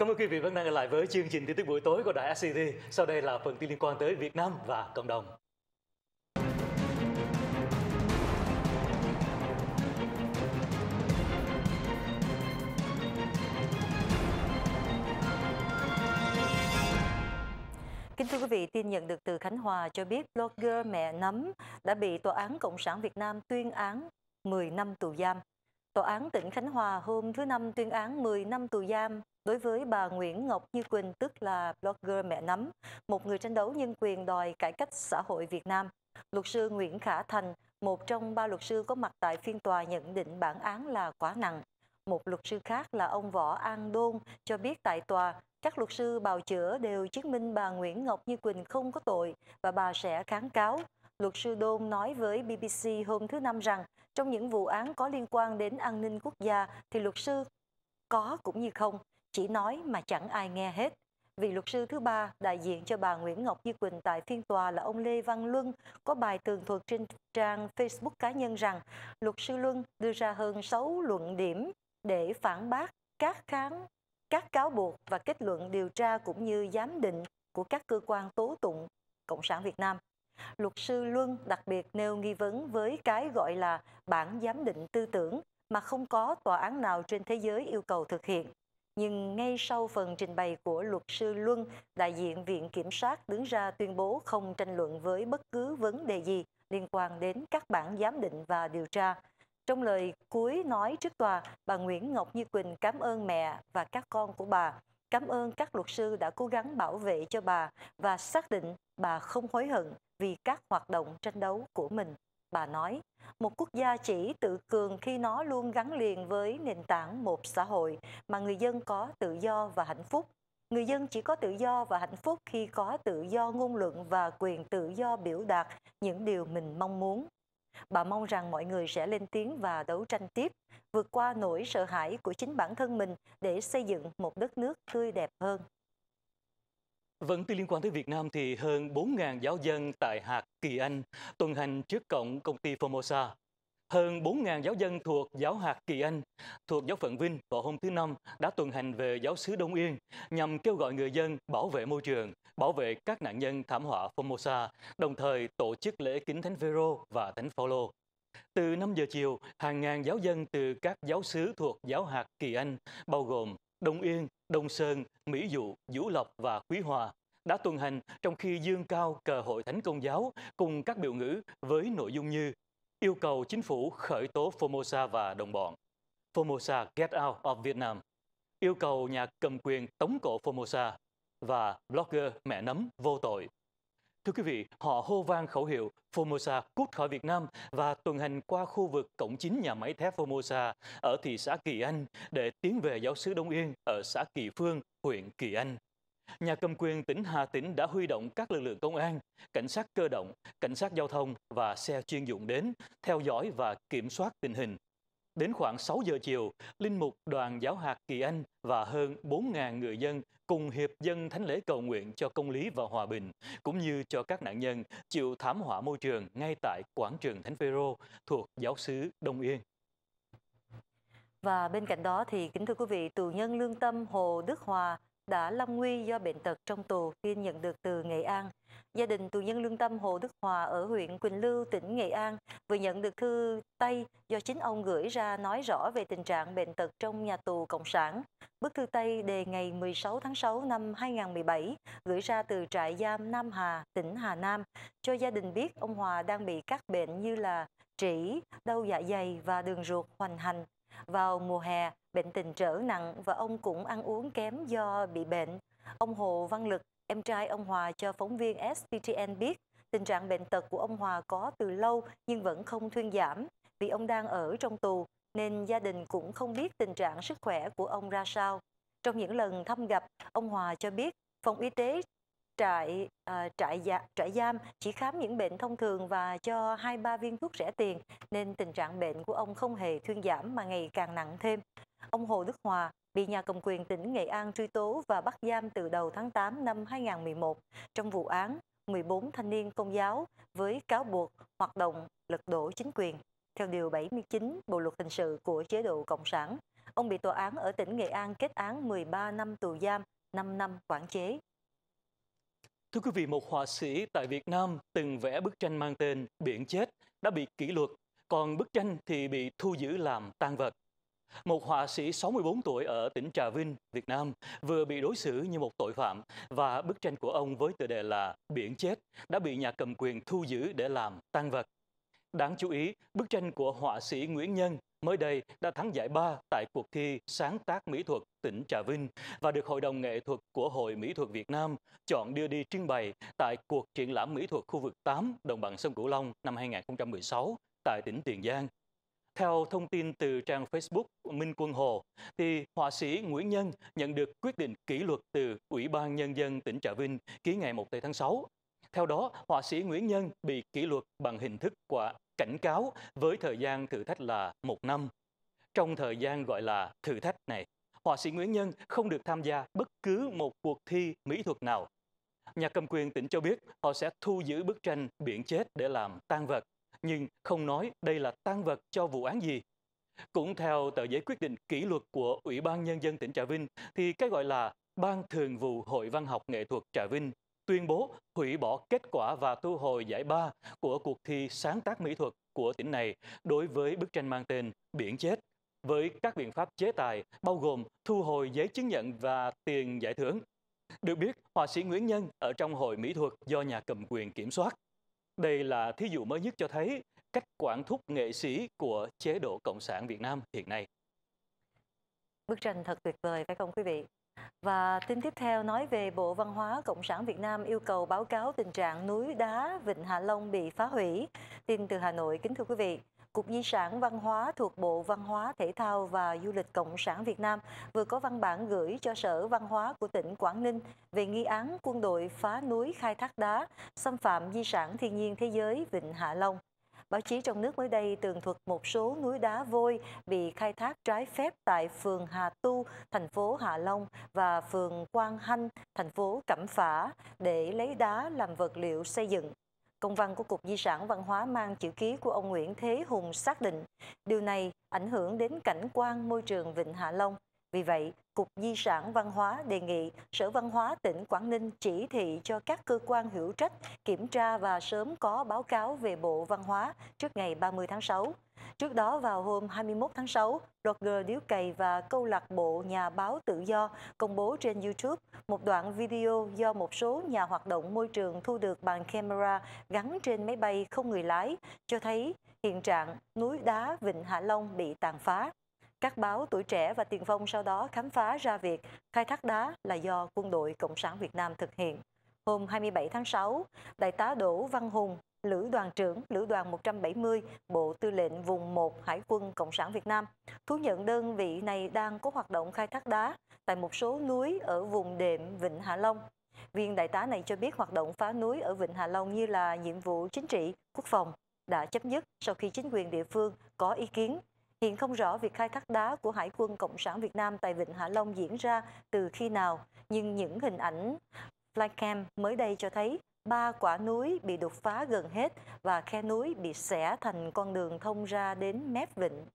Cảm ơn quý vị vẫn đang ở lại với chương trình tin tức buổi tối của Đài SCT. Sau đây là phần tin liên quan tới Việt Nam và cộng đồng. Kính thưa quý vị, tin nhận được từ Khánh Hòa cho biết blogger mẹ nấm đã bị Tòa án Cộng sản Việt Nam tuyên án 10 năm tù giam Tòa án tỉnh Khánh Hòa hôm thứ Năm tuyên án 10 năm tù giam đối với bà Nguyễn Ngọc Như Quỳnh, tức là blogger mẹ nấm, một người tranh đấu nhân quyền đòi cải cách xã hội Việt Nam. Luật sư Nguyễn Khả Thành, một trong ba luật sư có mặt tại phiên tòa nhận định bản án là quá nặng. Một luật sư khác là ông Võ An Đôn cho biết tại tòa, các luật sư bào chữa đều chứng minh bà Nguyễn Ngọc Như Quỳnh không có tội và bà sẽ kháng cáo. Luật sư Đôn nói với BBC hôm thứ Năm rằng trong những vụ án có liên quan đến an ninh quốc gia thì luật sư có cũng như không, chỉ nói mà chẳng ai nghe hết. Vì luật sư thứ ba đại diện cho bà Nguyễn Ngọc Như Quỳnh tại phiên tòa là ông Lê Văn Luân có bài tường thuật trên trang Facebook cá nhân rằng luật sư Luân đưa ra hơn 6 luận điểm để phản bác các kháng các cáo buộc và kết luận điều tra cũng như giám định của các cơ quan tố tụng Cộng sản Việt Nam. Luật sư Luân đặc biệt nêu nghi vấn với cái gọi là bản giám định tư tưởng mà không có tòa án nào trên thế giới yêu cầu thực hiện. Nhưng ngay sau phần trình bày của luật sư Luân, đại diện Viện Kiểm sát đứng ra tuyên bố không tranh luận với bất cứ vấn đề gì liên quan đến các bản giám định và điều tra. Trong lời cuối nói trước tòa, bà Nguyễn Ngọc Như Quỳnh cảm ơn mẹ và các con của bà, cảm ơn các luật sư đã cố gắng bảo vệ cho bà và xác định bà không hối hận vì các hoạt động tranh đấu của mình. Bà nói, một quốc gia chỉ tự cường khi nó luôn gắn liền với nền tảng một xã hội mà người dân có tự do và hạnh phúc. Người dân chỉ có tự do và hạnh phúc khi có tự do ngôn luận và quyền tự do biểu đạt những điều mình mong muốn. Bà mong rằng mọi người sẽ lên tiếng và đấu tranh tiếp, vượt qua nỗi sợ hãi của chính bản thân mình để xây dựng một đất nước tươi đẹp hơn. Vẫn từ liên quan tới Việt Nam thì hơn 4.000 giáo dân tại hạt Kỳ Anh tuần hành trước cổng công ty Formosa. Hơn 4.000 giáo dân thuộc giáo hạt Kỳ Anh, thuộc giáo phận Vinh vào hôm thứ Năm đã tuần hành về giáo xứ Đông Yên nhằm kêu gọi người dân bảo vệ môi trường, bảo vệ các nạn nhân thảm họa Formosa, đồng thời tổ chức lễ kính Thánh Vero và Thánh Phaolô. Từ 5 giờ chiều, hàng ngàn giáo dân từ các giáo xứ thuộc giáo hạt Kỳ Anh, bao gồm Đông Yên, Đông Sơn, Mỹ Dụ, Vũ Lộc và Quý Hòa đã tuần hành trong khi dương cao cờ hội thánh công giáo cùng các biểu ngữ với nội dung như yêu cầu chính phủ khởi tố Formosa và đồng bọn, Formosa get out of Vietnam, yêu cầu nhà cầm quyền tống cổ Formosa và blogger mẹ nấm vô tội. Thưa quý vị, họ hô vang khẩu hiệu Formosa cút khỏi Việt Nam và tuần hành qua khu vực cổng chính nhà máy thép Formosa ở thị xã Kỳ Anh để tiến về giáo sứ Đông Yên ở xã Kỳ Phương, huyện Kỳ Anh. Nhà cầm quyền tỉnh Hà Tĩnh đã huy động các lực lượng công an, cảnh sát cơ động, cảnh sát giao thông và xe chuyên dụng đến theo dõi và kiểm soát tình hình. Đến khoảng 6 giờ chiều, Linh mục đoàn giáo hạt Kỳ Anh và hơn 4.000 người dân cùng hiệp dân thánh lễ cầu nguyện cho công lý và hòa bình, cũng như cho các nạn nhân chịu thảm họa môi trường ngay tại quảng trường Thánh Phêrô thuộc giáo xứ Đông Yên. Và bên cạnh đó thì kính thưa quý vị, tù nhân lương tâm Hồ Đức Hòa đã lâm nguy do bệnh tật trong tù khi nhận được từ Nghệ An. Gia đình tù nhân lương tâm Hồ Đức Hòa ở huyện Quỳnh Lưu, tỉnh Nghệ An vừa nhận được thư Tây do chính ông gửi ra nói rõ về tình trạng bệnh tật trong nhà tù Cộng sản. Bức thư Tây đề ngày 16 tháng 6 năm 2017 gửi ra từ trại giam Nam Hà, tỉnh Hà Nam cho gia đình biết ông Hòa đang bị các bệnh như là trĩ, đau dạ dày và đường ruột hoành hành vào mùa hè, bệnh tình trở nặng và ông cũng ăn uống kém do bị bệnh. Ông Hồ Văn Lực, em trai ông Hòa cho phóng viên SPTN biết tình trạng bệnh tật của ông Hòa có từ lâu nhưng vẫn không thuyên giảm vì ông đang ở trong tù nên gia đình cũng không biết tình trạng sức khỏe của ông ra sao. Trong những lần thăm gặp, ông Hòa cho biết phòng y tế trại à, trại dạ, trại giam chỉ khám những bệnh thông thường và cho hai ba viên thuốc rẻ tiền nên tình trạng bệnh của ông không hề thuyên giảm mà ngày càng nặng thêm. Ông Hồ Đức Hòa bị nhà cầm quyền tỉnh Nghệ An truy tố và bắt giam từ đầu tháng 8 năm 2011 trong vụ án 14 thanh niên công giáo với cáo buộc hoạt động lật đổ chính quyền. Theo Điều 79 Bộ Luật Hình sự của chế độ Cộng sản, ông bị tòa án ở tỉnh Nghệ An kết án 13 năm tù giam, 5 năm quản chế. Thưa quý vị, một họa sĩ tại Việt Nam từng vẽ bức tranh mang tên Biển Chết đã bị kỷ luật, còn bức tranh thì bị thu giữ làm tang vật. Một họa sĩ 64 tuổi ở tỉnh Trà Vinh, Việt Nam vừa bị đối xử như một tội phạm và bức tranh của ông với tựa đề là Biển Chết đã bị nhà cầm quyền thu giữ để làm tang vật. Đáng chú ý, bức tranh của họa sĩ Nguyễn Nhân mới đây đã thắng giải ba tại cuộc thi Sáng tác mỹ thuật tỉnh Trà Vinh và được Hội đồng Nghệ thuật của Hội Mỹ thuật Việt Nam chọn đưa đi trưng bày tại cuộc triển lãm mỹ thuật khu vực 8 đồng bằng sông Cửu Long năm 2016 tại tỉnh Tiền Giang. Theo thông tin từ trang Facebook Minh Quân Hồ, thì họa sĩ Nguyễn Nhân nhận được quyết định kỷ luật từ Ủy ban Nhân dân tỉnh Trà Vinh ký ngày 1 tháng 6 theo đó, họa sĩ Nguyễn Nhân bị kỷ luật bằng hình thức quả cảnh cáo với thời gian thử thách là một năm. Trong thời gian gọi là thử thách này, họa sĩ Nguyễn Nhân không được tham gia bất cứ một cuộc thi mỹ thuật nào. Nhà cầm quyền tỉnh cho biết họ sẽ thu giữ bức tranh biển chết để làm tan vật, nhưng không nói đây là tan vật cho vụ án gì. Cũng theo tờ giấy quyết định kỷ luật của Ủy ban Nhân dân tỉnh Trà Vinh, thì cái gọi là Ban Thường vụ Hội Văn học Nghệ thuật Trà Vinh tuyên bố hủy bỏ kết quả và thu hồi giải ba của cuộc thi sáng tác mỹ thuật của tỉnh này đối với bức tranh mang tên Biển Chết với các biện pháp chế tài bao gồm thu hồi giấy chứng nhận và tiền giải thưởng. Được biết, họa sĩ Nguyễn Nhân ở trong hội mỹ thuật do nhà cầm quyền kiểm soát. Đây là thí dụ mới nhất cho thấy cách quản thúc nghệ sĩ của chế độ Cộng sản Việt Nam hiện nay. Bức tranh thật tuyệt vời phải không quý vị? Và tin tiếp theo nói về Bộ Văn hóa Cộng sản Việt Nam yêu cầu báo cáo tình trạng núi đá Vịnh Hạ Long bị phá hủy. Tin từ Hà Nội, kính thưa quý vị. Cục Di sản Văn hóa thuộc Bộ Văn hóa Thể thao và Du lịch Cộng sản Việt Nam vừa có văn bản gửi cho Sở Văn hóa của tỉnh Quảng Ninh về nghi án quân đội phá núi khai thác đá, xâm phạm di sản thiên nhiên thế giới Vịnh Hạ Long. Báo chí trong nước mới đây tường thuật một số núi đá vôi bị khai thác trái phép tại phường Hà Tu, thành phố Hạ Long và phường Quang Hanh, thành phố Cẩm Phả để lấy đá làm vật liệu xây dựng. Công văn của Cục Di sản Văn hóa mang chữ ký của ông Nguyễn Thế Hùng xác định điều này ảnh hưởng đến cảnh quan môi trường Vịnh Hạ Long vì vậy, Cục Di sản Văn hóa đề nghị Sở Văn hóa tỉnh Quảng Ninh chỉ thị cho các cơ quan hữu trách kiểm tra và sớm có báo cáo về Bộ Văn hóa trước ngày 30 tháng 6. Trước đó vào hôm 21 tháng 6, blogger Điếu Cày và câu lạc bộ Nhà báo Tự do công bố trên YouTube một đoạn video do một số nhà hoạt động môi trường thu được bằng camera gắn trên máy bay không người lái, cho thấy hiện trạng núi đá Vịnh Hạ Long bị tàn phá. Các báo Tuổi Trẻ và Tiền Phong sau đó khám phá ra việc khai thác đá là do quân đội Cộng sản Việt Nam thực hiện. Hôm 27 tháng 6, Đại tá Đỗ Văn Hùng, Lữ đoàn trưởng Lữ đoàn 170 Bộ Tư lệnh Vùng 1 Hải quân Cộng sản Việt Nam thú nhận đơn vị này đang có hoạt động khai thác đá tại một số núi ở vùng đệm Vịnh Hạ Long. Viên đại tá này cho biết hoạt động phá núi ở Vịnh Hạ Long như là nhiệm vụ chính trị, quốc phòng đã chấm dứt sau khi chính quyền địa phương có ý kiến Hiện không rõ việc khai thác đá của Hải quân Cộng sản Việt Nam tại Vịnh Hạ Long diễn ra từ khi nào, nhưng những hình ảnh flycam mới đây cho thấy ba quả núi bị đục phá gần hết và khe núi bị xẻ thành con đường thông ra đến mép vịnh.